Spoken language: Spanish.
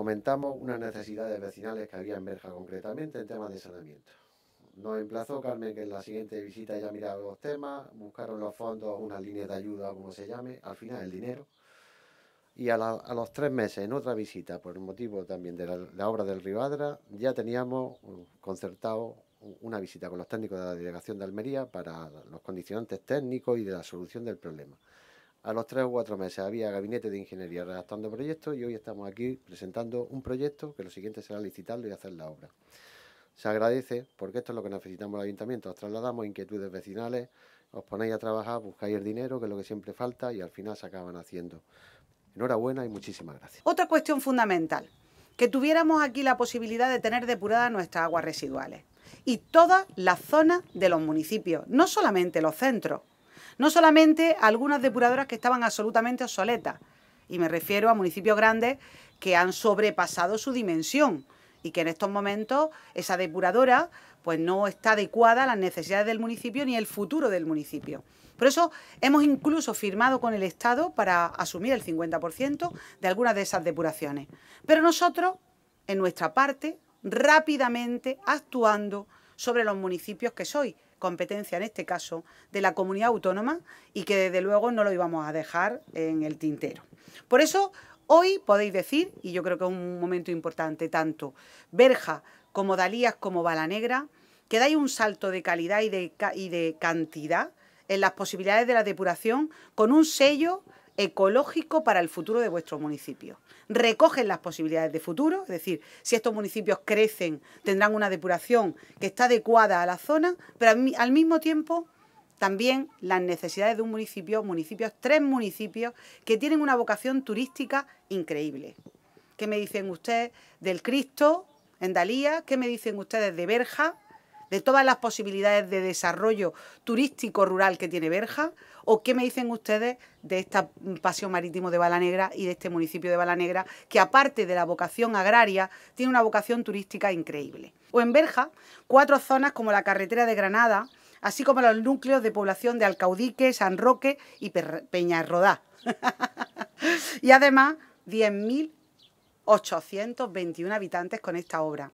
comentamos unas necesidades vecinales que había en Berja concretamente en temas de saneamiento. Nos emplazó Carmen que en la siguiente visita ya miraba los temas, buscaron los fondos, unas líneas de ayuda, como se llame, al final el dinero. Y a, los tres meses, en otra visita, por motivo también de la, la obra del Rivadra, ya teníamos uh, concertado una visita con los técnicos de la delegación de Almería para los condicionantes técnicos y de la solución del problema. A los tres o cuatro meses había gabinete de ingeniería redactando proyectos y hoy estamos aquí presentando un proyecto que lo siguiente será licitarlo y hacer la obra. Se agradece porque esto es lo que necesitamos el ayuntamiento. Os trasladamos inquietudes vecinales, os ponéis a trabajar, buscáis el dinero, que es lo que siempre falta, y al final se acaban haciendo. Enhorabuena y muchísimas gracias. Otra cuestión fundamental, que tuviéramos aquí la posibilidad de tener depuradas nuestras aguas residuales y toda las zonas de los municipios, no solamente los centros. No solamente algunas depuradoras que estaban absolutamente obsoletas, y me refiero a municipios grandes que han sobrepasado su dimensión y que en estos momentos esa depuradora pues no está adecuada a las necesidades del municipio ni el futuro del municipio. Por eso hemos incluso firmado con el Estado para asumir el 50% de algunas de esas depuraciones. Pero nosotros, en nuestra parte, rápidamente actuando sobre los municipios que soy, competencia, en este caso, de la comunidad autónoma y que desde luego no lo íbamos a dejar en el tintero. Por eso, hoy podéis decir, y yo creo que es un momento importante, tanto Berja como Dalías como Negra, que dais un salto de calidad y de cantidad en las posibilidades de la depuración con un sello ecológico para el futuro de vuestro municipio. Recogen las posibilidades de futuro, es decir, si estos municipios crecen, tendrán una depuración que está adecuada a la zona, pero al mismo tiempo también las necesidades de un municipio, municipios, tres municipios que tienen una vocación turística increíble. ¿Qué me dicen ustedes del Cristo en Dalía? ¿Qué me dicen ustedes de Berja? de todas las posibilidades de desarrollo turístico rural que tiene Berja? ¿O qué me dicen ustedes de este paseo marítimo de Balanegra y de este municipio de Balanegra, que aparte de la vocación agraria, tiene una vocación turística increíble? O pues en Berja, cuatro zonas como la carretera de Granada, así como los núcleos de población de Alcaudique, San Roque y Rodá. y además, 10.821 habitantes con esta obra.